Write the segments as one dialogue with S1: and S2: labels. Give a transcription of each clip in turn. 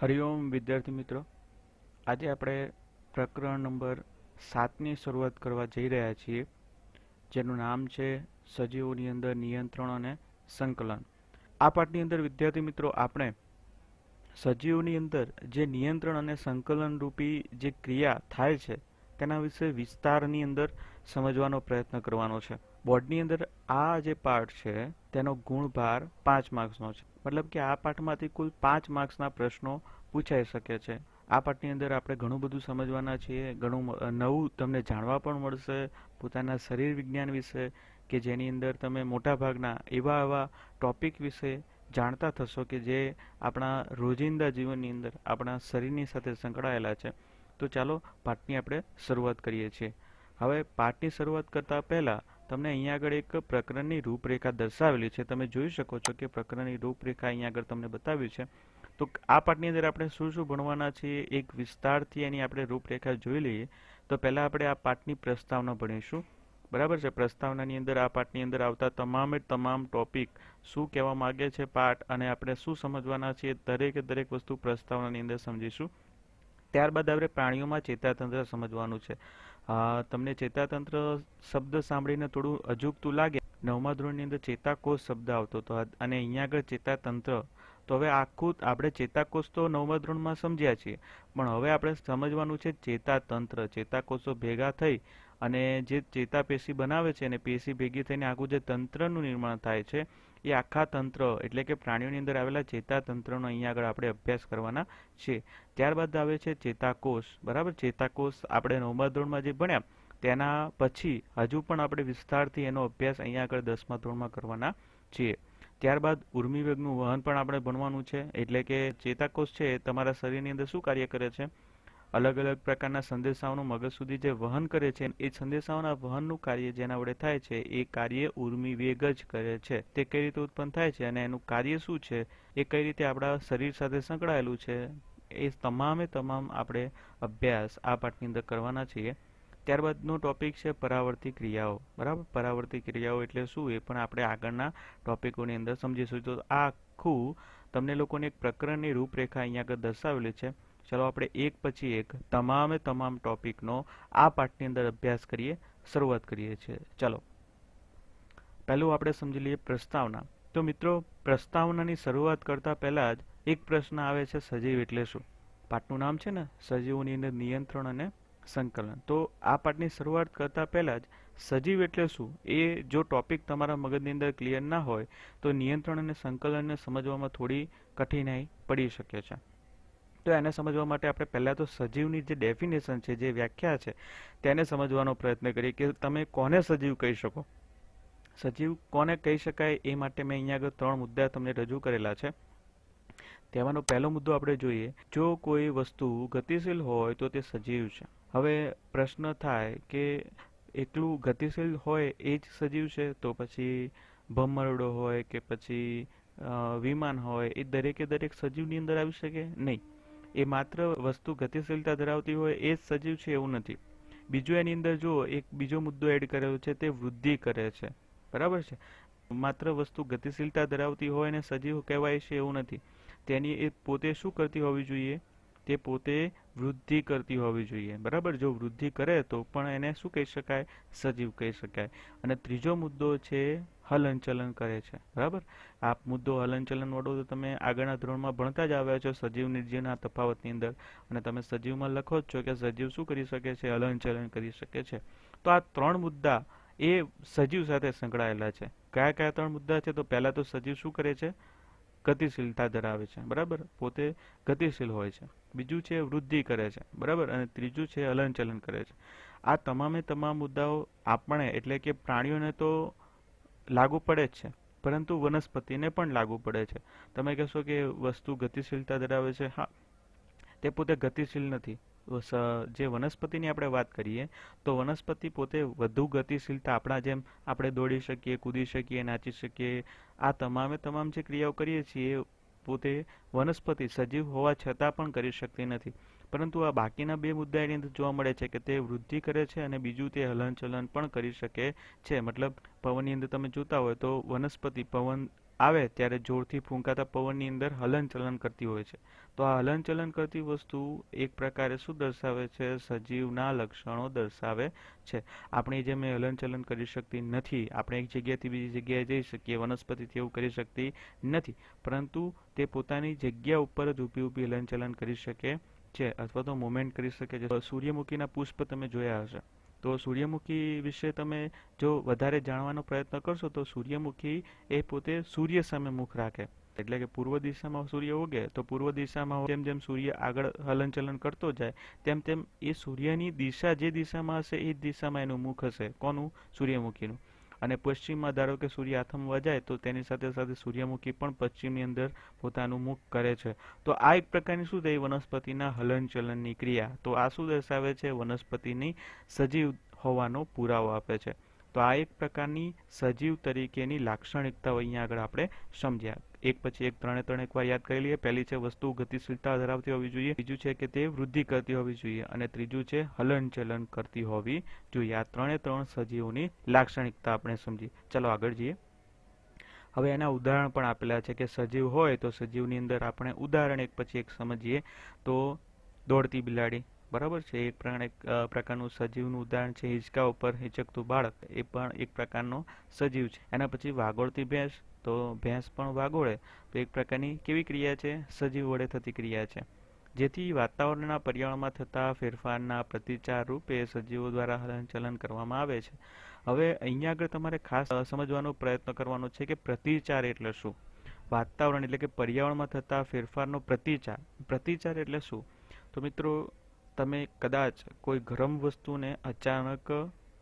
S1: હરિઓમ વિદ્યાર્થી મિત્રો આજે આપણે પ્રકરણ નંબર સાતની શરૂઆત કરવા જઈ રહ્યા છીએ જેનું નામ છે સજીવોની અંદર નિયંત્રણ અને સંકલન આ પાઠની અંદર વિદ્યાર્થી મિત્રો આપણે સજીવોની અંદર જે નિયંત્રણ અને સંકલન રૂપી જે ક્રિયા થાય છે તેના વિશે વિસ્તારની અંદર સમજવાનો પ્રયત્ન કરવાનો છે બોર્ડની અંદર આ જે પાર્ટ છે તેનો ગુણભાર પાંચ માર્ક્સનો છે મતલબ કે આ પાઠમાંથી કુલ પાંચ માર્ક્સના પ્રશ્નો પૂછાઈ શકે છે આ પાઠની અંદર આપણે ઘણું બધું સમજવાના છીએ ઘણું નવું તમને જાણવા પણ મળશે પોતાના શરીર વિજ્ઞાન વિશે કે જેની અંદર તમે મોટાભાગના એવા એવા ટોપિક વિશે જાણતા થશો કે જે આપણા રોજિંદા જીવનની અંદર આપણા શરીરની સાથે સંકળાયેલા છે તો ચાલો પાઠની આપણે શરૂઆત કરીએ છીએ હવે પાઠની શરૂઆત કરતાં પહેલાં તમને અહીંયા આગળ એક પ્રકરણની રૂપરેખા દર્શાવેલી છે તમે જોઈ શકો છો કે પ્રકરણની રૂપરેખા અહીંયા આગળ તમને બતાવી છે તો આ પાઠની અંદર આપણે શું શું ભણવાના છીએ એક વિસ્તારથી એની આપણે રૂપરેખા જોઈ લઈએ તો પહેલાં આપણે આ પાઠની પ્રસ્તાવના ભણીશું બરાબર છે પ્રસ્તાવનાની અંદર આ પાઠની અંદર આવતા તમામે તમામ ટોપિક શું કહેવા માગે છે પાઠ અને આપણે શું સમજવાના છીએ દરેકે દરેક વસ્તુ પ્રસ્તાવનાની અંદર સમજીશું ત્યારબાદ આપણે પ્રાણીઓમાં ચેતાતંત્ર સમજવાનું છે તમને ચેતાતંત્ર શબ્દ સાંભળીને થોડું અજુગતું લાગે નવમા ધોરણની અંદર ચેતાકોષ શબ્દ આવતો હતો અને અહીંયા આગળ ચેતાતંત્ર તો હવે આખું આપણે ચેતાકોષ તો નવમા ધોરણમાં સમજ્યા છીએ પણ હવે આપણે સમજવાનું છે ચેતાતંત્ર ચેતાકોષો ભેગા થઈ અને જે ચેતા પેશી બનાવે છે અને પેશી ભેગી થઈને આખું જે તંત્રનું નિર્માણ થાય છે એ આખા તંત્ર એટલે કે પ્રાણીઓની અંદર આવેલા ચેતાતંત્રનો અહીંયા આગળ આપણે અભ્યાસ કરવાના છે ત્યારબાદ આવે છે ચેતાકોષ બરાબર ચેતાકોષ આપણે નવમા ધોરણમાં જે ભણ્યા તેના પછી હજુ પણ આપણે વિસ્તારથી એનો અભ્યાસ અહીંયા આગળ દસમા ધોરણમાં કરવાના છીએ ત્યારબાદ ઉર્મિવેગનું વહન પણ આપણે ભણવાનું છે એટલે કે ચેતાકોષ છે એ તમારા શરીરની અંદર શું કાર્ય કરે છે અલગ અલગ પ્રકારના સંદેશાઓનું મગજ સુધી જે વહન કરે છે એ સંદેશાઓના વહનનું કાર્ય જેના વડે થાય છે એ કાર્ય ઉર્મી વેગ જ કરે છે તે કઈ રીતે ઉત્પન્ન થાય છે અને એનું કાર્ય શું છે એ કઈ રીતે આપણા શરીર સાથે સંકળાયેલું છે એ તમામે તમામ આપણે અભ્યાસ આ પાઠની અંદર કરવાના છીએ ત્યારબાદનો ટોપિક છે પરાવર્તી ક્રિયાઓ બરાબર પરાવર્તી ક્રિયાઓ એટલે શું એ પણ આપણે આગળના ટોપિકોની અંદર સમજીશું તો આખું તમને લોકોને એક પ્રકરણની રૂપરેખા અહીંયા આગળ દર્શાવેલી છે ચલો આપણે એક પછી એક તમામે તમામ ટોપિકનો આ પાઠની અંદર અભ્યાસ કરીએ શરૂઆત કરીએ છીએ ચલો પહેલું આપણે સમજી લઈએ પ્રસ્તાવના તો મિત્રો પ્રસ્તાવનાની શરૂઆત કરતાં પહેલાં જ એક પ્રશ્ન આવે છે સજીવ એટલે શું પાઠનું નામ છે ને સજીવોની અંદર નિયંત્રણ અને સંકલન તો આ પાઠની શરૂઆત કરતાં પહેલાં જ સજીવ એટલે શું એ જો ટોપિક તમારા મગજની અંદર ક્લિયર ના હોય તો નિયંત્રણ અને સંકલનને સમજવામાં થોડી કઠિનાઈ પડી શકે છે તો એને સમજવા માટે આપણે પહેલાં તો સજીવની જે ડેફિનેશન છે જે વ્યાખ્યા છે તેને સમજવાનો પ્રયત્ન કરીએ કે તમે કોને સજીવ કહી શકો સજીવ કોને કહી શકાય એ માટે મેં અહીંયા આગળ ત્રણ મુદ્દા તમને રજૂ કરેલા છે તેમાંનો પહેલો મુદ્દો આપણે જોઈએ જો કોઈ વસ્તુ ગતિશીલ હોય તો તે સજીવ છે હવે પ્રશ્ન થાય કે એટલું ગતિશીલ હોય એ જ સજીવ છે તો પછી ભમરડો હોય કે પછી વિમાન હોય એ દરેકે દરેક સજીવની અંદર આવી શકે નહીં એ માત્ર વસ્તુ ગતિશીલતા ધરાવતી હોય એ જ સજીવ છે એવું નથી બીજું એની અંદર જો એક બીજો મુદ્દો એડ કરેલો છે તે વૃદ્ધિ કરે છે બરાબર છે માત્ર વસ્તુ ગતિશીલતા ધરાવતી હોય અને સજીવ કહેવાય છે એવું નથી તેની એ પોતે શું કરતી હોવી જોઈએ તે પોતે વૃદ્ધિ કરતી હોવી જોઈએ બરાબર જો વૃદ્ધિ કરે તો પણ એને શું કહી શકાય સજીવ કહી શકાય અને ત્રીજો મુદ્દો છે હલનચલન કરે છે બરાબર આ મુદ્દો હલનચલન વડો તો તમે આગળના ધોરણમાં ભણતા જ આવ્યા છો સજીવ નિર્જીવના તફાવતની અંદર અને તમે સજીવમાં લખો જ છો કે સજીવ શું કરી શકે છે હલનચલન કરી શકે છે તો આ ત્રણ મુદ્દા એ સજીવ સાથે સંકળાયેલા છે કયા કયા ત્રણ મુદ્દા છે તો પહેલાં તો સજીવ શું કરે છે ગતિશીલતા ધરાવે છે બરાબર પોતે ગતિશીલ હોય છે બીજું છે વૃદ્ધિ કરે છે બરાબર અને ત્રીજું છે હલનચલન કરે છે આ તમામે તમામ મુદ્દાઓ આપણે એટલે કે પ્રાણીઓને તો લાગુ પડે જ છે પરંતુ વનસ્પતિને પણ લાગુ પડે છે તમે કહેશો કે વસ્તુ ગતિશીલતા ધરાવે છે હા તે પોતે ગતિશીલ નથી જે વનસ્પતિની આપણે વાત કરીએ તો વનસ્પતિ પોતે વધુ ગતિશીલતા આપણા જેમ આપણે દોડી શકીએ કૂદી શકીએ નાચી શકીએ આ તમામે તમામ જે ક્રિયાઓ કરીએ છીએ પોતે વનસ્પતિ સજીવ હોવા છતાં પણ કરી શકતી નથી પરંતુ આ બાકીના બે મુદ્દા એની અંદર જોવા મળે છે કે તે વૃદ્ધિ કરે છે અને બીજું તે હલનચલન પણ કરી શકે છે મતલબ પવનની અંદર તમે જોતા હોય તો વનસ્પતિ પવન આવે ત્યારે જોરથી ફૂંકાતા પવનની અંદર હલનચલન કરતી હોય છે તો આ હલનચલન કરતી વસ્તુ એક પ્રકારે શું દર્શાવે છે સજીવના લક્ષણો દર્શાવે છે આપણે જે મેં હલનચલન કરી શકતી નથી આપણે એક જગ્યાએથી બીજી જગ્યાએ જઈ શકીએ વનસ્પતિથી એવું કરી શકતી નથી પરંતુ તે પોતાની જગ્યા ઉપર જ ઊભી ઊભી હલનચલન કરી શકે છે અથવા તો મુમેન્ટ કરી શકે છે સૂર્યમુખીના પુષ્પ તમે જોયા હશે તો સૂર્યમુખી વિશે તમે જો વધારે જાણવાનો પ્રયત્ન કરશો તો સૂર્યમુખી એ પોતે સૂર્ય સામે મુખ રાખે એટલે કે પૂર્વ દિશામાં સૂર્ય ઉગે તો પૂર્વ દિશામાં જેમ જેમ સૂર્ય આગળ હલનચલન કરતો જાય તેમ તેમ એ સૂર્યની દિશા જે દિશામાં હશે એ જ દિશામાં એનું મુખ હશે કોનું સૂર્યમુખીનું અને પશ્ચિમમાં ધારો કે સૂર્ય આથમવા જાય તો તેની સાથે સાથે સૂર્યમુખી પણ પશ્ચિમની અંદર પોતાનું મુખ કરે છે તો આ એક પ્રકારની શું થઈ વનસ્પતિના હલનચલનની ક્રિયા તો આ શું દર્શાવે છે વનસ્પતિની સજીવ હોવાનો પુરાવો આપે છે તો આ એક પ્રકારની સજીવ તરીકેની લાક્ષણિકતાઓ અહીંયા આગળ આપણે સમજ્યા એક પછી એક ત્રણે ત્રણ એકવાર યાદ કરી લઈએ પહેલી છે વસ્તુ ગતિશીલતા ધરાવતી હોવી જોઈએ બીજું છે કે તે વૃદ્ધિ કરતી હોવી જોઈએ અને ત્રીજું છે હલનચલન કરતી હોવી જોઈએ આ ત્રણે ત્રણ સજીવોની લાક્ષણિકતા આપણે સમજીએ ચાલો આગળ જઈએ હવે એના ઉદાહરણ પણ આપેલા છે કે સજીવ હોય તો સજીવની અંદર આપણે ઉદાહરણ એક પછી એક સમજીએ તો દોડતી બિલાડી બરાબર છે એક પ્રમાણે પ્રકારનું સજીવનું ઉદાહરણ છે હિંચકા ઉપર હિંચકતું બાળક એ પણ એક પ્રકારનો સજીવ છે એના પછી વાગોળતી ભેંસ તો ભેંસ પણ વાગોળે તો એક પ્રકારની કેવી ક્રિયા છે સજીવ વડે થતી ક્રિયા છે જેથી વાતાવરણના પર્યાવરણમાં થતા ફેરફારના પ્રતિચાર રૂપે સજીવો દ્વારા હલનચલન કરવામાં આવે છે હવે અહીંયા આગળ તમારે ખાસ સમજવાનો પ્રયત્ન કરવાનો છે કે પ્રતિચાર એટલે શું વાતાવરણ એટલે કે પર્યાવરણમાં થતા ફેરફારનો પ્રતિચાર પ્રતિચાર એટલે શું તો મિત્રો તમે કદાચ કોઈ ગરમ વસ્તુને અચાનક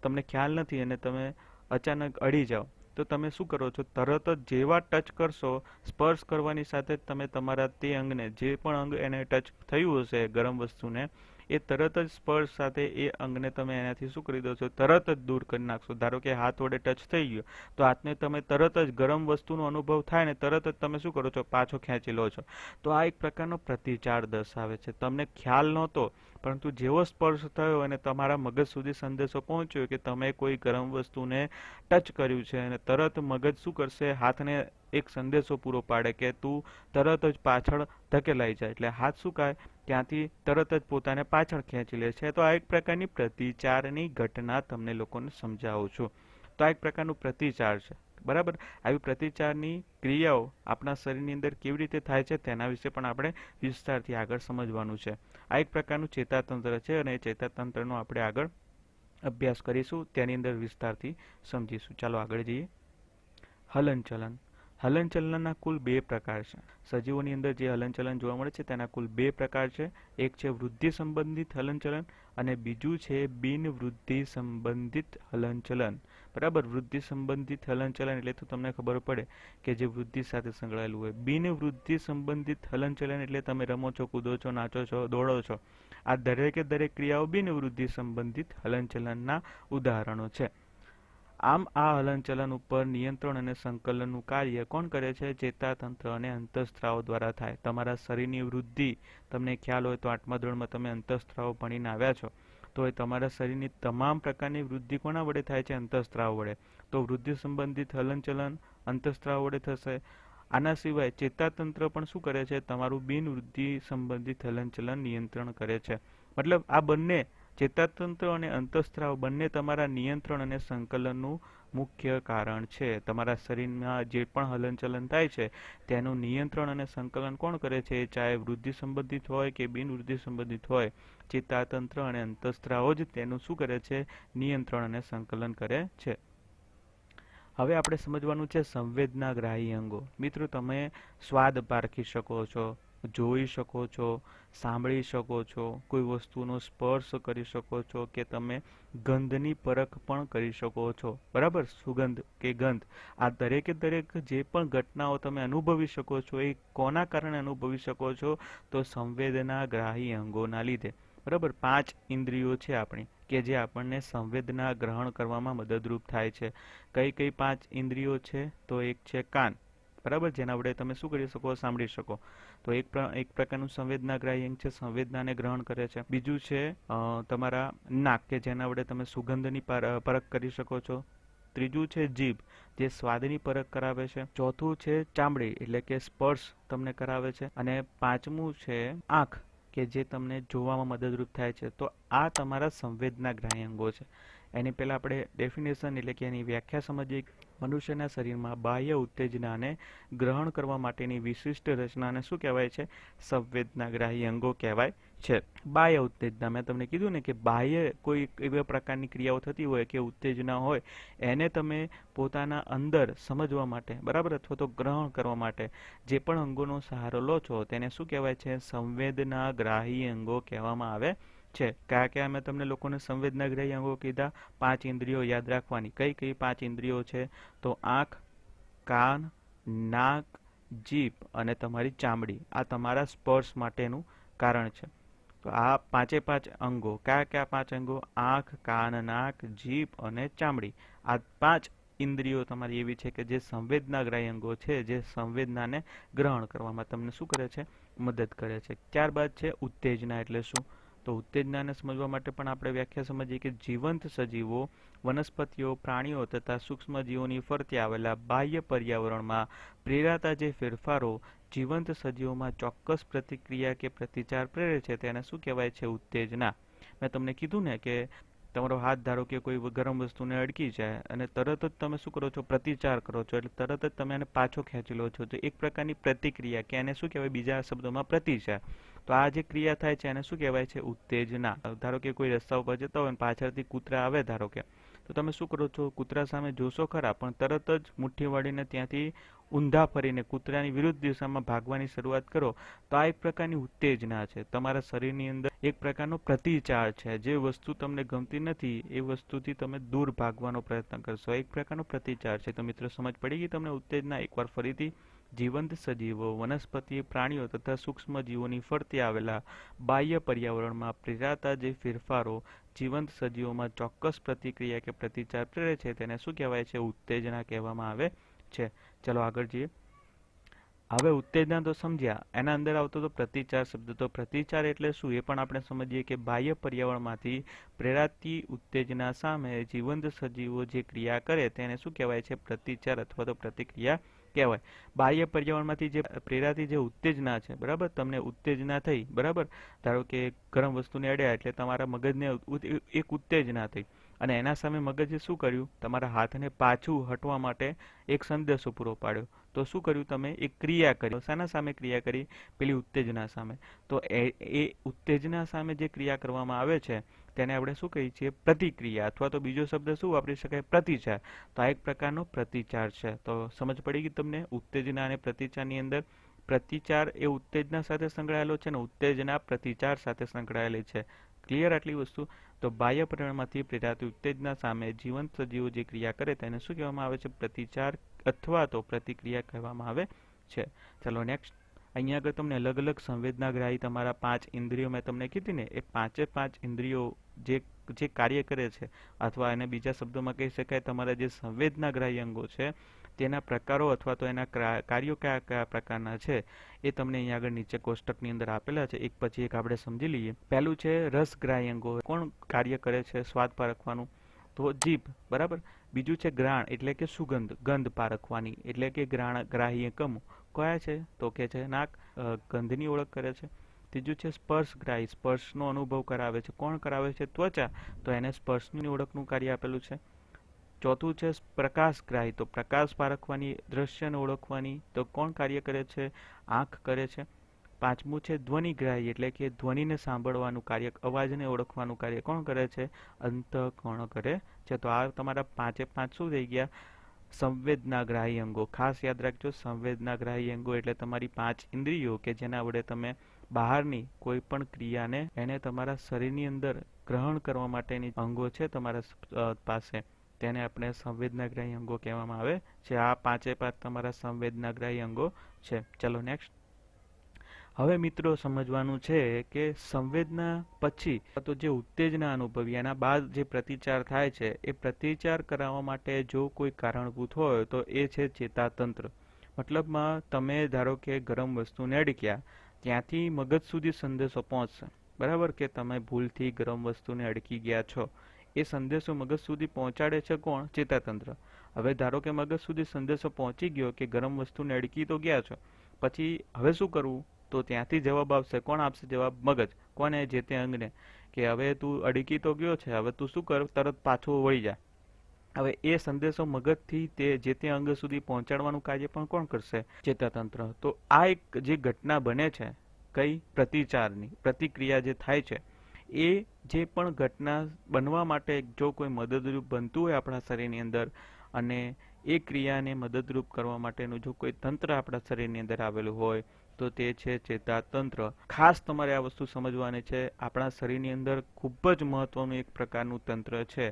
S1: તમને ખ્યાલ નથી અને તમે અચાનક અડી જાઓ તો તમે શું કરો છો તરત જ જેવા ટચ કરશો સ્પર્શ કરવાની સાથે જ તમે તમારા તે અંગને જે પણ અંગ એને ટચ થયું હશે ગરમ વસ્તુને એ તરત જ સ્પર્શ સાથે એ અંગને તમે એનાથી શું કરી દો છો તરત જ દૂર કરી નાખશો ધારો કે હાથ વડે ટચ થઈ ગયો તો હાથને તમે તરત જ ગરમ વસ્તુનો અનુભવ થાય ને તરત જ તમે શું કરો છો પાછો ખેંચી લો છો તો આ એક પ્રકારનો પ્રતિચાર દર્શાવે છે તમને ખ્યાલ નહોતો પરંતુ જેવો સ્પર્શ થયો અને તમારા મગજ સુધી સંદેશો પહોંચ્યો કે તમે કોઈ ગરમ વસ્તુને ટચ કર્યું છે અને તરત મગજ શું કરશે હાથને એક સંદેશો પૂરો પાડે કે તું તરત જ પાછળ ધકેલાઈ જાય એટલે હાથ શું સુકાય ત્યાંથી તરત જ પોતાને પાછળ ખેંચી લે છે તો આ એક પ્રકારની પ્રતિચારની ઘટના તમને લોકોને સમજાવું છું તો આ એક પ્રકારનું પ્રતિચાર છે બરાબર આવી પ્રતિચારની ક્રિયાઓ આપણા શરીરની અંદર કેવી રીતે થાય છે તેના વિશે પણ આપણે વિસ્તારથી આગળ સમજવાનું છે આ એક પ્રકારનું ચેતાતંત્ર છે અને એ ચેતાતંત્રનો આપણે આગળ અભ્યાસ કરીશું તેની અંદર વિસ્તારથી સમજીશું ચાલો આગળ જઈએ હલનચલન હલનચલનના કુલ બે પ્રકાર છે સજીવોની અંદર જે હલનચલન જોવા મળે છે તેના કુલ બે પ્રકાર છે એક છે વૃદ્ધિ સંબંધિત હલનચલન અને બીજું છે બિનવૃદ્ધિ સંબંધિત હલનચલન બરાબર વૃદ્ધિ સંબંધિત હલનચલન એટલે તો તમને ખબર પડે કે જે વૃદ્ધિ સાથે સંકળાયેલું હોય બિન વૃદ્ધિ સંબંધિત હલનચલન એટલે તમે રમો છો કૂદો છો નાચો છો દોડો છો આ દરેકે દરેક ક્રિયાઓ બિન વૃદ્ધિ સંબંધિત હલનચલનના ઉદાહરણો છે આમ આ હલનચલન ઉપર નિયંત્રણ અને સંકલનનું કાર્ય કોણ કરે છે ચેતાતંત્ર અને અંતઃસ્ત્રાવો દ્વારા થાય તમારા શરીરની વૃદ્ધિ તમને ખ્યાલ હોય તો આઠમા ધોરણમાં તમે અંતઃસ્ત્રાવો ભણીને આવ્યા છો તો એ તમારા શરીરની તમામ પ્રકારની વૃદ્ધિ કોના વડે થાય છે અંતઃસ્ત્રાવ વડે તો વૃદ્ધિ સંબંધિત હલનચલન અંતઃસ્ત્રાવ વડે થશે આના સિવાય ચેતાતંત્ર પણ શું કરે છે તમારું બિનવૃદ્ધિ સંબંધિત હલનચલન નિયંત્રણ કરે છે મતલબ આ બંને ચેતાતંત્ર અને અંતઃસ્ત્રાવ બંને તમારા નિયંત્રણ અને સંકલનનું મુખ્ય કારણ છે તમારા શરીરમાં જે પણ હલનચલન થાય છે તેનું નિયંત્રણ અને સંકલન કોણ કરે છે ચાહે વૃદ્ધિ સંબંધિત હોય કે બિનવૃદ્ધિ સંબંધિત હોય ચિત્તાતંત્ર અને અંતસ્ત્રાવો જ તેનું શું કરે છે નિયંત્રણ અને સંકલન કરે છે હવે આપણે સમજવાનું છે સંવેદના ગ્રાહી અંગો મિત્રો તમે સ્વાદ પારખી શકો છો જોઈ શકો છો સાંભળી શકો છો કોઈ વસ્તુનો સ્પર્શ કરી શકો છો કે તમે ગંધની પરખ પણ કરી શકો છો બરાબર સુગંધ કે ગંધ આ દરેકે દરેક જે પણ ઘટનાઓ તમે અનુભવી શકો છો એ કોના કારણે અનુભવી શકો છો તો સંવેદના ગ્રાહી અંગોના લીધે બરાબર પાંચ ઇન્દ્રિયો છે આપણી કે જે આપણને સંવેદના ગ્રહણ કરવામાં મદદરૂપ થાય છે કઈ કઈ પાંચ ઇન્દ્રિયો છે તો એક છે કાન બરાબર જેના વડે તમે શું કરી શકો સાંભળી શકો તો એક એક પ્રકારનું સંવેદના ગ્રાહ્યંગ છે સંવેદનાને ગ્રહણ કરે છે બીજું છે તમારા નાક કે જેના વડે તમે સુગંધની પરખ કરી શકો છો ત્રીજું છે જીભ જે સ્વાદની પરખ કરાવે છે ચોથું છે ચામડી એટલે કે સ્પર્શ તમને કરાવે છે અને પાંચમું છે આંખ કે જે તમને જોવામાં મદદરૂપ થાય છે તો આ તમારા સંવેદના ગ્રાહ્યંગો છે એની પહેલાં આપણે ડેફિનેશન એટલે કે એની વ્યાખ્યા સમજીએ મનુષ્યના શરીરમાં બાહ્ય ઉત્તેજનાને ગ્રહણ કરવા માટેની વિશિષ્ટ રચનાને શું કહેવાય છે સંવેદનાગ્રાહી અંગો કહેવાય છે બાહ્ય ઉત્તેજના મેં તમને કીધું ને કે બાહ્ય કોઈ એવા પ્રકારની ક્રિયાઓ થતી હોય કે ઉત્તેજના હોય એને તમે પોતાના અંદર સમજવા માટે બરાબર અથવા તો ગ્રહણ કરવા માટે જે પણ અંગોનો સહારો લો છો તેને શું કહેવાય છે સંવેદનાગ્રાહી અંગો કહેવામાં આવે છે કયા કયા અમે તમને લોકોને સંવેદનાગ્રાહી અંગો કીધા પાંચ ઇન્દ્રિયો યાદ રાખવાની કઈ કઈ પાંચ ઇન્દ્રિયો છે તો આંખ કાન નાક જીભ અને તમારી ચામડી આ તમારા સ્પર્શ માટેનું કારણ છે તો આ પાંચે પાંચ અંગો કયા કયા પાંચ અંગો આંખ કાન નાક જીભ અને ચામડી આ પાંચ ઇન્દ્રિયો તમારી એવી છે કે જે સંવેદનાગ્રાહી અંગો છે જે સંવેદનાને ગ્રહણ કરવામાં તમને શું કરે છે મદદ કરે છે ત્યારબાદ છે ઉત્તેજના એટલે શું તો ઉત્તેજનાને સમજવા માટે પણ આપણે વ્યાખ્યા સમજીએ કે જીવંત સજીવો વનસ્પતિઓ પ્રાણીઓ તથા સૂક્ષ્મ જીવોની ફરતે આવેલા બાહ્ય પર્યાવરણમાં પ્રેરાતા જે ફેરફારો જીવંત સજીવોમાં ચોક્કસ પ્રતિક્રિયા કે પ્રતિચાર પ્રેરે છે તેને શું કહેવાય છે ઉત્તેજના મેં તમને કીધું ને કે તમારો હાથ ધારો કે કોઈ ગરમ વસ્તુને અડકી જાય અને તરત જ તમે શું કરો છો પ્રતિચાર કરો છો એટલે તરત જ તમે એને પાછો ખેંચી લો છો તો એક પ્રકારની પ્રતિક્રિયા કે એને શું કહેવાય બીજા શબ્દોમાં પ્રતિચાર તો આ જે ક્રિયા થાય છે એને શું કહેવાય છે ઉત્તેજના ધારો કે કોઈ રસ્તા ઉપર જતા હોય પાછળથી કૂતરા આવે ધારો કે તો તમે શું કરો છો કૂતરા સામે જોશો ખરા પણ તરત જ મુઠ્ઠી વળીને ત્યાંથી ઊંધા ફરીને કૂતરાની વિરુદ્ધ દિશામાં ભાગવાની શરૂઆત કરો તો આ એક પ્રકારની ઉત્તેજના છે તમારા શરીરની અંદર એક પ્રકારનો પ્રતિચાર છે જે વસ્તુ તમને ગમતી નથી એ વસ્તુથી તમે દૂર ભાગવાનો પ્રયત્ન કરશો એક પ્રકારનો પ્રતિચાર છે તો મિત્રો સમજ પડી ગઈ તમને ઉત્તેજના એકવાર ફરીથી જીવંત સજીવો વનસ્પતિ પ્રાણીઓ તથા સૂક્ષ્મ જીવોની ફરતી આવેલા બાહ્ય પર્યાવરણમાં પ્રેરાતા જે ફેરફારો જીવંત સજીવોમાં ચોક્કસ પ્રતિક્રિયા કે પ્રતિચાર પ્રેરે છે તેને શું કહેવાય છે ઉત્તેજના કહેવામાં આવે છે ચલો આગળ જઈએ હવે ઉત્તેજના તો સમજ્યા એના અંદર આવતો તો પ્રતિચાર શબ્દ તો પ્રતિચાર એટલે શું એ પણ આપણે સમજીએ કે બાહ્ય પર્યાવરણમાંથી પ્રેરાતી ઉત્તેજના સામે જીવંત સજીવો જે ક્રિયા કરે તેને શું કહેવાય છે પ્રતિચાર અથવા તો પ્રતિક્રિયા કહેવાય બાહ્ય પર્યાવરણમાંથી જે પ્રેરાતી જે ઉત્તેજના છે બરાબર તમને ઉત્તેજના થઈ બરાબર ધારો કે ગરમ વસ્તુને અડ્યા એટલે તમારા મગજને એક ઉત્તેજના થઈ અને એના સામે મગજે શું કર્યું તમારા હાથને પાછું હટવા માટે એક સંદેશો પૂરો પાડ્યો તો શું કર્યું તમે એક ક્રિયા કરી શાના સામે ક્રિયા કરી પેલી ઉત્તેજના સામે તો એ ઉત્તેજના સામે જે ક્રિયા કરવામાં આવે છે તને આપણે શું કહી છે પ્રતિક્રિયા અથવા તો બીજો શબ્દ શું વાપરી શકાય પ્રતિચાર તો આ એક પ્રકારનો પ્રતિચાર છે તો સમજ પડી ગઈ તમને ઉત્તેજના અને પ્રતિચાર ની અંદર પ્રતિચાર એ ઉત્તેજના સાથે સંકળાયેલો છે ને ઉત્તેજના પ્રતિચાર સાથે સંકળાયેલી છે ક્લિયર આટલી વસ્તુ તો બાહ્ય પર્યાવરણમાંથી પ્રેરિત ઉત્તેજના સામે જીવંત સજીવો જે ક્રિયા કરે તેને શું કેવામાં આવે છે પ્રતિચાર અથવા તો પ્રતિક્રિયા કહેવામાં આવે છે ચાલો નેક્સ્ટ અહીંયા આગળ તમને અલગ અલગ સંવેદનાગ્રાહી તમારા પાંચ ઇન્દ્રિયો મેં તમને કીધી ને એ પાંચે પાંચ ઇન્દ્રિયો જે જે કાર્ય કરે છે અથવા એને બીજા શબ્દોમાં કહી શકાય તમારા જે સંવેદનાગ્રાહી અંગો છે તેના પ્રકારો અથવા તો એના કાર્યો કયા કયા પ્રકારના છે એ તમને અહીંયા આગળ નીચે કોષ્ટકની અંદર આપેલા છે એક પછી એક આપણે સમજી લઈએ પહેલું છે રસગ્રાહી અંગો કોણ કાર્ય કરે છે સ્વાદ પારખવાનું તો જીભ બરાબર બીજું છે ગ્રાણ એટલે કે સુગંધ ગંધ પારખવાની એટલે કે ગ્રાણ ગ્રાહી એકમો કયા છે તો કે છે નાક ગંધની ઓળખ કરે છે ત્રીજું છે સ્પર્શ ગ્રાહી સ્પર્શનો અનુભવ કરાવે છે કોણ કરાવે છે ત્વચા તો એને સ્પર્શની ઓળખનું કાર્ય આપેલું છે ચોથું છે પ્રકાશ પ્રકાશગ્રાહી તો પ્રકાશ પારખવાની દ્રશ્યને ઓળખવાની તો કોણ કાર્ય કરે છે આંખ કરે છે પાંચમું છે ધ્વનિગ્રાહી એટલે કે ધ્વનિને સાંભળવાનું કાર્ય અવાજને ઓળખવાનું કાર્ય કોણ કરે છે કોણ કરે છે તો આ તમારા પાંચે પાંચ શું થઈ ગયા સંવેદનાગ્રાહી અંગો ખાસ યાદ રાખજો સંવેદનાગ્રાહી અંગો એટલે તમારી પાંચ ઇન્દ્રિયો કે જેના વડે તમે બહારની કોઈ પણ ક્રિયાને એને તમારા શરીરની અંદર ગ્રહણ કરવા માટેની અંગો છે તમારા પાસે તેને આપણે સંવેદનાગ્રાહી અંગો કહેવામાં આવે છે આ પાંચે પાંચ તમારા સંવેદનાગ્રાહી અંગો છે ચલો નેક્સ્ટ હવે મિત્રો સમજવાનું છે કે સંવેદના પછી તો જે ઉત્તેજના અનુભવી એના બાદ જે પ્રતિચાર થાય છે એ પ્રતિચાર કરાવવા માટે જો કોઈ કારણભૂત હોય તો એ છે ચેતાતંત્ર મતલબમાં તમે ધારો કે ગરમ વસ્તુને અડક્યા ત્યાંથી મગજ સુધી સંદેશો પહોંચશે બરાબર કે તમે ભૂલથી ગરમ વસ્તુને અડકી ગયા છો એ સંદેશો મગજ સુધી પહોંચાડે છે કોણ ચેતાતંત્ર હવે ધારો કે મગજ સુધી સંદેશો પહોંચી ગયો કે ગરમ વસ્તુને અડકી તો ગયા છો પછી હવે શું કરવું તો ત્યાંથી જવાબ આવશે કોણ આપશે જવાબ મગજ કોને જે તે અંગને કે હવે તું અડકી તો ગયો છે હવે તું શું કર તરત પાછો વળી જા હવે એ સંદેશો મગજથી તે જે તે અંગ સુધી પહોંચાડવાનું કાર્ય પણ કોણ કરશે ચેતાતંત્ર તો આ એક જે ઘટના બને છે કઈ પ્રતિચારની પ્રતિક્રિયા જે થાય છે એ જે પણ ઘટના બનવા માટે જો કોઈ મદદરૂપ બનતું હોય આપણા શરીરની અંદર અને એ ક્રિયાને મદદરૂપ કરવા માટેનું જો કોઈ તંત્ર આપણા શરીરની અંદર આવેલું હોય તો તે છે ચેતાતંત્ર ખાસ તમારે આ વસ્તુ સમજવાની છે આપણા શરીરની અંદર ખૂબ જ મહત્વનું એક પ્રકારનું તંત્ર છે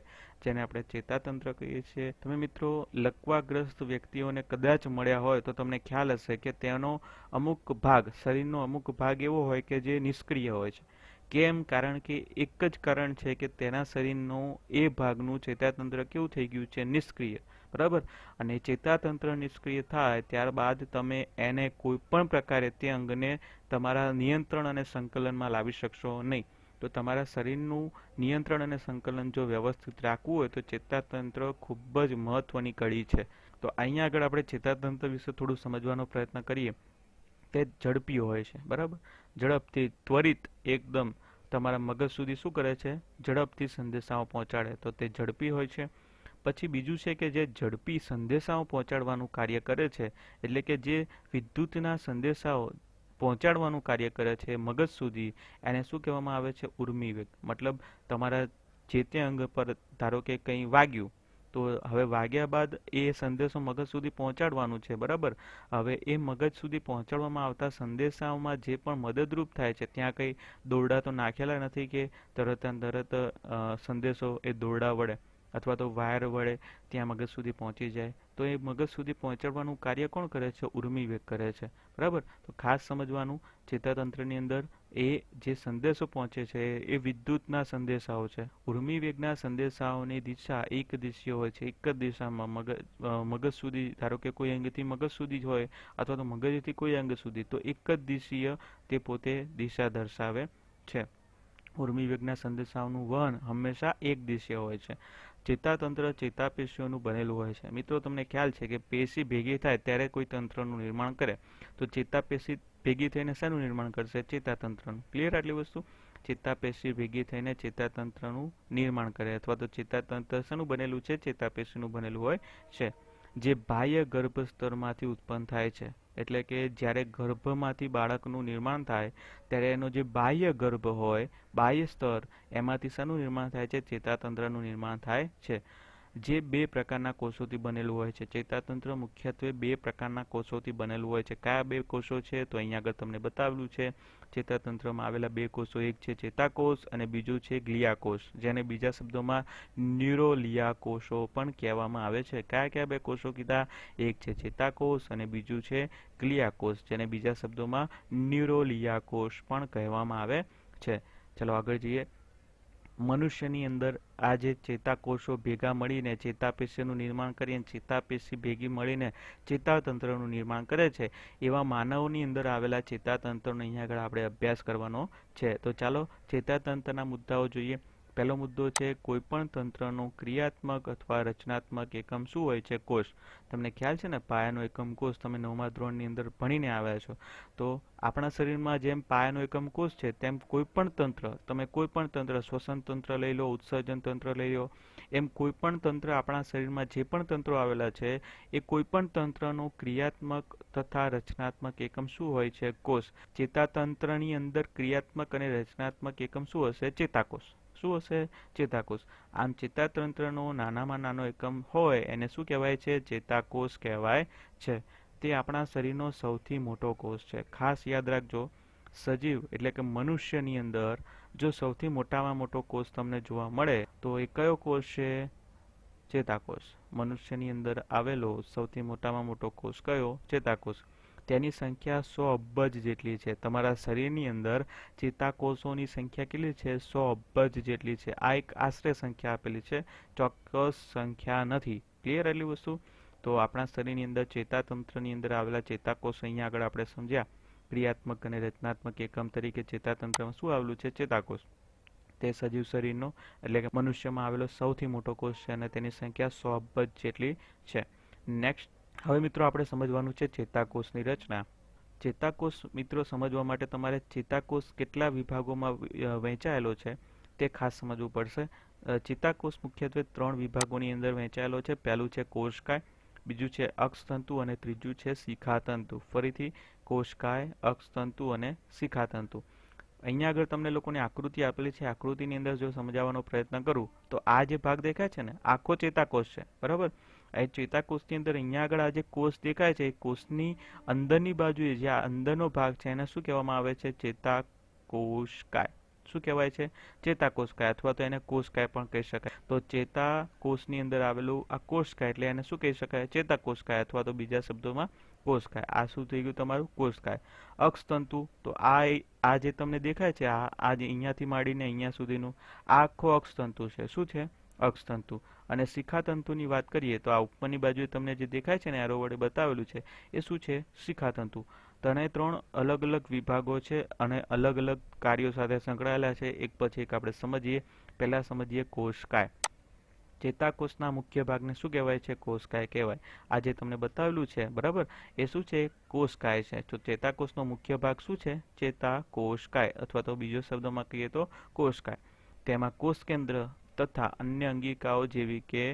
S1: જેને આપણે ચેતાતંત્ર કહીએ છીએ તમે મિત્રો લકવાગ્રસ્ત વ્યક્તિઓને કદાચ મળ્યા હોય તો તમને ખ્યાલ હશે કે તેનો અમુક ભાગ શરીરનો અમુક ભાગ એવો હોય કે જે નિષ્ક્રિય હોય છે કેમ કારણ કે એક જ કારણ છે કે તેના શરીરનું એ ભાગનું ચેતાતંત્ર કેવું થઈ ગયું છે નિષ્ક્રિય બરાબર અને ચેતાતંત્ર નિષ્ક્રિય થાય ત્યારબાદ તમે એને કોઈપણ પ્રકારે તે અંગને તમારા નિયંત્રણ અને સંકલનમાં લાવી શકશો નહીં તો તમારા શરીરનું નિયંત્રણ અને સંકલન જો વ્યવસ્થિત રાખવું હોય તો ચેતાતંત્ર ખૂબ જ મહત્ત્વની કડી છે તો અહીંયા આગળ આપણે ચેતાતંત્ર વિશે થોડું સમજવાનો પ્રયત્ન કરીએ તે ઝડપી હોય છે બરાબર ઝડપથી ત્વરિત એકદમ તમારા મગજ સુધી શું કરે છે ઝડપથી સંદેશાઓ પહોંચાડે તો તે ઝડપી હોય છે પછી બીજું છે કે જે ઝડપી સંદેશાઓ પહોંચાડવાનું કાર્ય કરે છે એટલે કે જે વિદ્યુતના સંદેશાઓ પહોંચાડવાનું કાર્ય કરે છે મગજ સુધી એને શું કહેવામાં આવે છે ઉર્મી મતલબ તમારા જે તે અંગ પર ધારો કે કંઈ વાગ્યું તો હવે વાગ્યા બાદ એ સંદેશો મગજ સુધી પહોંચાડવાનું છે બરાબર હવે એ મગજ સુધી પહોંચાડવામાં આવતા સંદેશાઓમાં જે પણ મદદરૂપ થાય છે ત્યાં કંઈ દોરડા તો નાખેલા નથી કે તરત તરત સંદેશો એ દોરડા વડે અથવા તો વાયર વડે ત્યાં મગજ સુધી પહોંચી જાય તો એ મગજ સુધી પહોંચાડવાનું કાર્ય કોણ કરે છે ઉર્મી વેગ કરે છે બરાબર તો ખાસ સમજવાનું ચેતાતંત્રની અંદર એ જે સંદેશો પહોંચે છે એ વિદ્યુતના સંદેશાઓ છે ઉર્મી વેગના સંદેશાઓની દિશા એક દિશીય હોય છે એક જ દિશામાં મગજ મગજ સુધી ધારો કે કોઈ અંગથી મગજ સુધી જ હોય અથવા તો મગજથી કોઈ અંગ સુધી તો એક જ દિશીય તે પોતે દિશા દર્શાવે છે ઉર્મી વેગના સંદેશાઓનું વહન હંમેશા એક દિશીય હોય છે ચેતાતંત્ર ચેતાપેશીઓનું બનેલું હોય છે મિત્રો તમને ખ્યાલ છે કે પેશી ભેગી થાય ત્યારે કોઈ તંત્રનું નિર્માણ કરે તો ચેતાપેશી ભેગી થઈને શાનું નિર્માણ કરશે ચેતાતંત્રનું ક્લિયર આટલી વસ્તુ ચેતાપેશી ભેગી થઈને ચેતાતંત્રનું નિર્માણ કરે અથવા તો ચેતાતંત્ર શાનું બનેલું છે ચેતાપેશીનું બનેલું હોય છે જે બાહ્ય ગર્ભસ્તરમાંથી ઉત્પન્ન થાય છે એટલે કે જ્યારે ગર્ભમાંથી બાળકનું નિર્માણ થાય ત્યારે એનો જે બાહ્ય ગર્ભ હોય બાહ્ય સ્તર એમાંથી શાનું નિર્માણ થાય છે ચેતાતંત્રનું નિર્માણ થાય છે જે બે પ્રકારના કોષોથી બનેલું હોય છે ચેતાતંત્ર મુખ્યત્વે બે પ્રકારના કોષોથી બનેલું હોય છે કયા બે કોષો છે તો અહીંયા આગળ તમને બતાવેલું છે ચેતાતંત્રમાં આવેલા બે કોષો એક છે ચેતાકોષ અને બીજું છે ગ્લિયાકોષ જેને બીજા શબ્દોમાં ન્યુરોલિયા કોષો પણ કહેવામાં આવે છે કયા કયા બે કોષો કીધા એક છે ચેતાકોષ અને બીજું છે ગ્લિયાકોષ જેને બીજા શબ્દોમાં ન્યુરોલિયા કોષ પણ કહેવામાં આવે છે ચલો આગળ જઈએ મનુષ્યની અંદર આ જે ચેતાકોષો ભેગા મળીને ચેતાપેશીનું નિર્માણ કરીને ચેતાપેશી ભેગી મળીને ચેતાતંત્રનું નિર્માણ કરે છે એવા માનવની અંદર આવેલા ચેતાતંત્રનો અહીંયા આગળ આપણે અભ્યાસ કરવાનો છે તો ચાલો ચેતાતંત્રના મુદ્દાઓ જોઈએ પહેલો મુદ્દો છે કોઈપણ તંત્રનો ક્રિયાત્મક અથવા રચનાત્મક એકમ શું હોય છે કોષ તમને ખ્યાલ છે ને પાયાનો એકમ કોષ તમે નવમા ધોરણની અંદર ભણીને આવ્યા છો તો આપણા શરીરમાં જેમ પાયાનો એકમ કોષ છે તેમ કોઈપણ તંત્ર તમે કોઈપણ તંત્ર શ્વસન તંત્ર લઈ લો ઉત્સર્જન તંત્ર લઈ લો એમ કોઈપણ તંત્ર આપણા શરીરમાં જે પણ તંત્રો આવેલા છે એ કોઈપણ તંત્રનો ક્રિયાત્મક તથા રચનાત્મક એકમ શું હોય છે કોષ ચેતાતંત્રની અંદર ક્રિયાત્મક અને રચનાત્મક એકમ શું હશે ચેતાકોષ શું હશે ચેતાકોષ આમ ચેતાતંત્રનો નાનામાં નાનો એકમ હોય એને શું કહેવાય છે ચેતાકોષ કહેવાય છે તે આપણા શરીરનો સૌથી મોટો કોષ છે ખાસ યાદ રાખજો સજીવ એટલે કે મનુષ્યની અંદર જો સૌથી મોટામાં મોટો કોષ તમને જોવા મળે તો એ કયો કોષ છે ચેતાકોષ મનુષ્યની અંદર આવેલો સૌથી મોટામાં મોટો કોષ કયો ચેતાકોષ તેની સંખ્યા સો અબજ જેટલી છે તમારા શરીરની અંદર ચેતાકોષોની સંખ્યા કેટલી છે સો અબજ જેટલી છે આ એક આશરે સંખ્યા આપેલી છે ચોક્કસ સંખ્યા નથી ક્લિયર એટલી વસ્તુ તો આપણા શરીરની અંદર ચેતાતંત્રની અંદર આવેલા ચેતાકોષ અહીંયા આગળ આપણે સમજ્યા ક્રિયાત્મક અને રચનાત્મક એકમ તરીકે ચેતાતંત્રમાં શું આવેલું છે ચેતાકોષ તે સજીવ શરીરનો એટલે કે મનુષ્યમાં આવેલો સૌથી મોટો કોષ છે અને તેની સંખ્યા સો અબજ જેટલી છે નેક્સ્ટ હવે મિત્રો આપણે સમજવાનું છે ચેતાકોષની રચના ચેતાકોષ મિત્રો સમજવા માટે તમારે ચેતાકોષ કેટલા વિભાગોમાં વહેંચાયેલો છે તે ખાસ સમજવું પડશે ચેતાકોષ મુખ્યત્વે ત્રણ વિભાગોની અંદર વહેંચાયેલો છે પહેલું છે કોષકાય બીજું છે અક્ષતંતુ અને ત્રીજું છે શિખાતંતુ ફરીથી કોષકાય અક્ષતંતુ અને શિખાતંતુ અહીંયા આગળ તમને લોકોને આકૃતિ આપેલી છે આકૃતિની અંદર જો સમજાવવાનો પ્રયત્ન કરું તો આ જે ભાગ દેખાય છે ને આખો ચેતાકોષ છે બરાબર એ ચેતાકોષની અંદર અહીંયા આગળ આ જે કોષ દેખાય છે એ કોષની અંદરની બાજુએ જે આ અંદરનો ભાગ છે એને શું કહેવામાં આવે છે ચેતાકોષકાય શું કહેવાય છે ચેતાકોષકાય અથવા તો એને કોષકાય પણ કહી શકાય તો ચેતાકોષની અંદર આવેલું આ કોષકાય એટલે એને શું કહી શકાય ચેતાકોષકાય અથવા તો બીજા શબ્દોમાં કોષકાય આ શું થઈ ગયું તમારું કોષકાય અક્ષતંતુ તો આ આ જે તમને દેખાય છે આ આ જે અહીંયાથી માંડીને અહીંયા સુધીનું આ આખો અક્ષતંતુ છે શું છે અક્ષતંતુ અને શિખાતંતુની વાત કરીએ તો આ ઉપરની બાજુએ તમને જે દેખાય છે ને એરો વડે બતાવેલું છે એ શું છે શિખાતંતુ ત્રણે ત્રણ અલગ અલગ વિભાગો છે અને અલગ અલગ કાર્યો સાથે સંકળાયેલા છે એક પછી એક આપણે સમજીએ પહેલાં સમજીએ કોષકાય ચેતાકોષના મુખ્ય ભાગને શું કહેવાય છે કોષકાય કહેવાય આ જે તમને બતાવેલું છે બરાબર એ શું છે કોષકાય છે તો ચેતાકોષનો મુખ્ય ભાગ શું છે ચેતાકોષકાય અથવા તો બીજો શબ્દમાં કહીએ તો કોષકાય તેમાં કોષ કેન્દ્ર તથા અન્ય અંગિકાઓ જેવી કે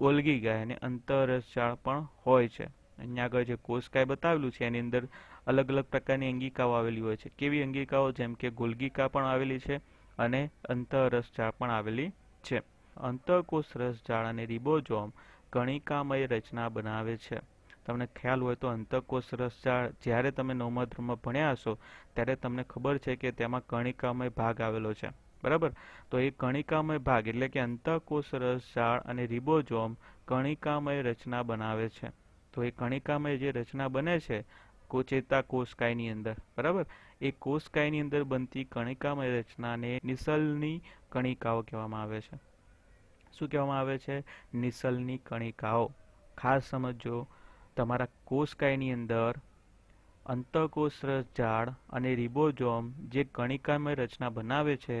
S1: ગોલગી ગાય અને અંતરજાળ પણ હોય છે અહીંયા આગળ જે કોષકાય બતાવેલું છે એની અંદર અલગ અલગ પ્રકારની અંગિકાઓ આવેલી હોય છે કેવી અંગિકાઓ જેમ કે ગોલગીકા પણ આવેલી છે અને અંતરસ અંતરસજાળ પણ આવેલી છે અંતરકોષ રસજાળ અને રિબોઝોમ કણિકામય રચના બનાવે છે તમને ખ્યાલ હોય તો અંતરકોષ રસજાળ જ્યારે તમે નવમા ધોરણમાં ભણ્યા હશો ત્યારે તમને ખબર છે કે તેમાં કણિકામય ભાગ આવેલો છે બરાબર તો એ કણિકામય ભાગ એટલે કે અંતરકોષ જાળ અને રિબોઝોમ કણિકામય રચના બનાવે છે તો એ કણિકામય જે રચના બને છે કોચેતા કોષકાયની અંદર બરાબર એ કોષકાયની અંદર બનતી કણિકામય રચનાને નિસલની કણિકાઓ કહેવામાં આવે છે શું કહેવામાં આવે છે નિસલની કણિકાઓ ખાસ સમજો તમારા કોષકાયની અંદર અંતઃકોષરસ ઝાડ અને રિબોઝોમ જે કણિકામય રચના બનાવે છે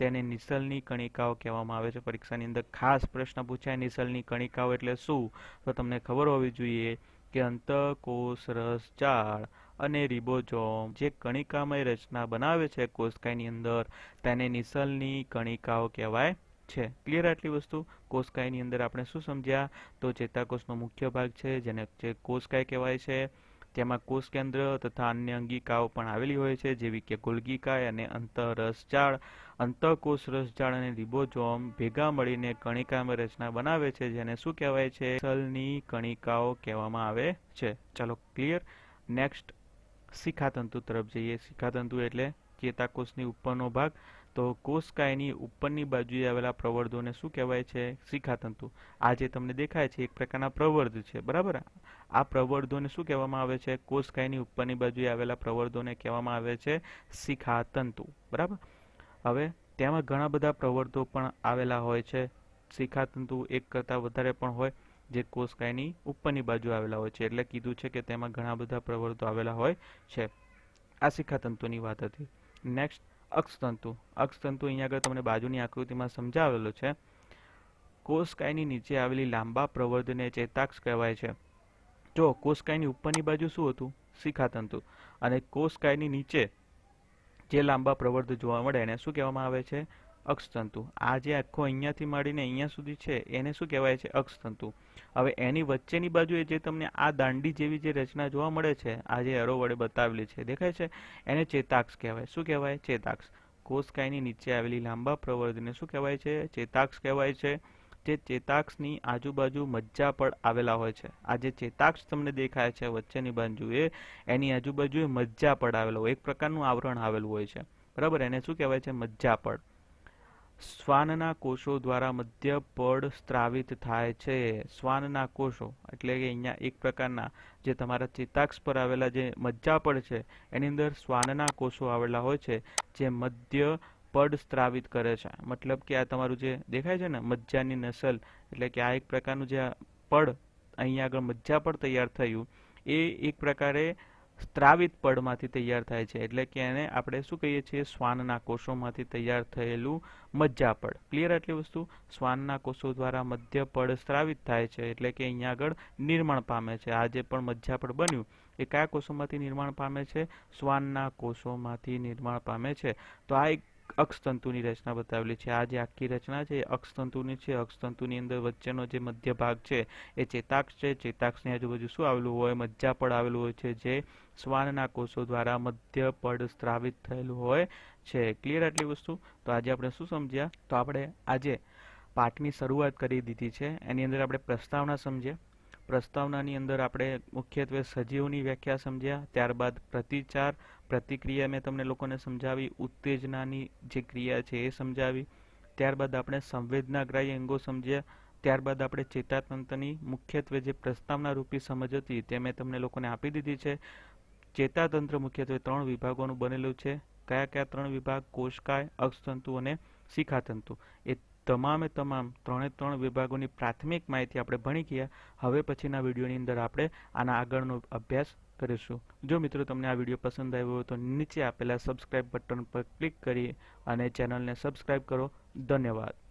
S1: તેને નિસલની કણિકાઓ કહેવામાં આવે છે પરીક્ષાની અંદર ખાસ પ્રશ્ન પૂછાય નિસલની કણિકાઓ એટલે શું તો તમને ખબર હોવી જોઈએ કે અંતકોષ રસ ઝાડ અને રિબોઝોમ જે કણિકામય રચના બનાવે છે કોષકાયની અંદર તેને નિસલની કણિકાઓ કહેવાય છે ક્લિયર આટલી વસ્તુ કોષકાયની અંદર આપણે શું સમજ્યા તો ચેતાકોષનો મુખ્ય ભાગ છે જેને જે કોષકાય કહેવાય છે તેમાં કોષ કેન્દ્ર તથા અન્ય અંગિકાઓ પણ આવેલી હોય છે જેવી કે ગોલગીકાય અને અંતરસજાળ અંતઃકોષ રસજાળ અને રિબોઝોમ ભેગા મળીને કણિકામાં રચના બનાવે છે જેને શું કહેવાય છે સલની કણિકાઓ કહેવામાં આવે છે ચાલો ક્લિયર નેક્સ્ટ શિખાતંતુ તરફ જઈએ શિખાતંતુ એટલે ચેતાકોષની ઉપરનો ભાગ તો કોષકાયની ઉપરની બાજુએ આવેલા પ્રવર્ધોને શું કહેવાય છે શિખાતંતુ આ જે તમને દેખાય છે એક પ્રકારના પ્રવર્ધ છે બરાબર આ પ્રવર્ધોને શું કહેવામાં આવે છે કોષકાયની ઉપરની બાજુએ આવેલા પ્રવર્ધોને કહેવામાં આવે છે શિખાતંતુ બરાબર હવે તેમાં ઘણા બધા પ્રવર્ધો પણ આવેલા હોય છે શિખાતંતુ એક કરતાં વધારે પણ હોય જે કોષકાયની ઉપરની બાજુ આવેલા હોય છે એટલે કીધું છે કે તેમાં ઘણા બધા પ્રવર્ધો આવેલા હોય છે આ શિખાતંતુની વાત હતી નેક્સ્ટ અક્ષતંતુ અક્ષતંતુ અહીંયા આગળ તમને બાજુની આકૃતિમાં સમજાવેલો છે કોષકાયની નીચે આવેલી લાંબા પ્રવર્ધને ચેતાક્ષ કહેવાય છે જો કોષકાયની ઉપરની બાજુ શું હતું શિખાતંતુ અને કોષકાયની નીચે જે લાંબા પ્રવર્ધ જોવા મળે એને શું કહેવામાં આવે છે અક્ષતંતુ આ જે આખો અહીંયાથી માંડીને અહીંયા સુધી છે એને શું કહેવાય છે અક્ષતંતુ હવે એની વચ્ચેની બાજુએ જે તમને આ દાંડી જેવી જે રચના જોવા મળે છે આ જે એરો વડે બતાવેલી છે દેખાય છે એને ચેતાક્ષ કહેવાય શું કહેવાય ચેતાક્ષ કોષકાયની નીચે આવેલી લાંબા પ્રવર્ધને શું કહેવાય છે ચેતાક્ષ કહેવાય છે જે ચેતાક્ષની આજુબાજુ મજ્જા પર આવેલા હોય છે આ જે ચેતાક્ષ તમને દેખાય છે વચ્ચેની બાજુએ એની આજુબાજુએ મજ્જા પડ આવેલો એક પ્રકારનું આવરણ આવેલું હોય છે બરાબર એને શું કહેવાય છે મજ્જા મજ્જાપડ શ્વાનના કોષો દ્વારા મધ્ય પડ સ્ત્રાવિત થાય છે શ્વાનના કોષો એટલે કે અહીંયા એક પ્રકારના જે તમારા ચેતાક્ષ પર આવેલા જે મજ્જાપડ છે એની અંદર શ્વાનના કોષો આવેલા હોય છે જે મધ્ય પડ સ્ત્રાવિત કરે છે મતલબ કે આ તમારું જે દેખાય છે ને મજ્જાની નસલ એટલે કે આ એક પ્રકારનું જે પડ અહીંયા આગળ મજ્જાપડ તૈયાર થયું એ એક પ્રકારે સ્ત્રાવિત પડમાંથી તૈયાર થાય છે એટલે કે એને આપણે શું કહીએ છીએ શ્વાનના કોષોમાંથી તૈયાર થયેલું મજ્જાપડ ક્લિયર આટલી વસ્તુ શ્વાનના કોષો દ્વારા મધ્યપડ સ્ત્રાવિત થાય છે એટલે કે અહીંયા આગળ નિર્માણ પામે છે આ જે પણ મજ્જાપડ બન્યું એ કયા કોષોમાંથી નિર્માણ પામે છે શ્વાનના કોષોમાંથી નિર્માણ પામે છે તો આ એક અક્ષતંતુની રચના બતાવેલી છે આ જે આખી રચના છે એ અક્ષતંતુની છે અક્ષતંતુની અંદર વચ્ચેનો જે મધ્ય ભાગ છે એ ચેતાક્ષ છે ચેતાક્ષની આજુબાજુ શું આવેલું હોય મજ્જાપડ આવેલું હોય છે જે શ્વાનના કોષો દ્વારા મધ્ય પડ સ્ત્રાવિત થયેલું હોય છે ક્લિયર આટલી વસ્તુ તો આજે આપણે શું સમજ્યા તો આપણે આજે પાઠની શરૂઆત કરી દીધી છે એની અંદર આપણે પ્રસ્તાવના સમજ્યા પ્રસ્તાવનાની અંદર આપણે મુખ્યત્વે સજીવોની વ્યાખ્યા સમજ્યા ત્યારબાદ પ્રતિચાર પ્રતિક્રિયા મેં તમને લોકોને સમજાવી ઉત્તેજનાની જે ક્રિયા છે એ સમજાવી ત્યારબાદ આપણે સંવેદનાગ્રાહી અંગો સમજ્યા ત્યારબાદ આપણે ચેતાતંત્રની મુખ્યત્વે જે પ્રસ્તાવના રૂપી સમજ હતી તે મેં તમને લોકોને આપી દીધી છે ચેતાતંત્ર મુખ્યત્વે ત્રણ વિભાગોનું બનેલું છે કયા કયા ત્રણ વિભાગ કોષકાય અક્ષતંતુ અને શિખાતંતુ એ તમામે તમામ ત્રણે ત્રણ વિભાગોની પ્રાથમિક માહિતી આપણે ભણી ગયા હવે પછીના વિડીયોની અંદર આપણે આના આગળનો અભ્યાસ કરીશું જો મિત્રો તમને આ વિડીયો પસંદ આવ્યો હોય તો નીચે આપેલા સબસ્ક્રાઇબ બટન પર ક્લિક કરી અને ચેનલને સબસ્ક્રાઇબ કરો ધન્યવાદ